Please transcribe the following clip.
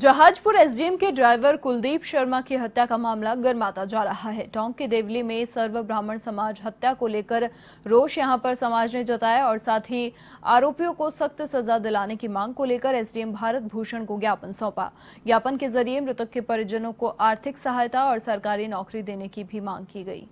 Jahazpur SDM के driver Kuldeep Sharma की हत्या का मामला गर्माता जा रहा है टोंक के देवली में सर्व ब्राह्मण समाज हत्या को लेकर रोष यहां पर समाज ने जताया और साथ ही आरोपियों को सख्त सजा दिलाने की मांग को लेकर एसडीएम भारत भूषण को ज्ञापन सौंपा ज्ञापन के जरिए मृतक के परिजनों को आर्थिक सहायता और सरकारी नौकरी देने की भी मांग की गई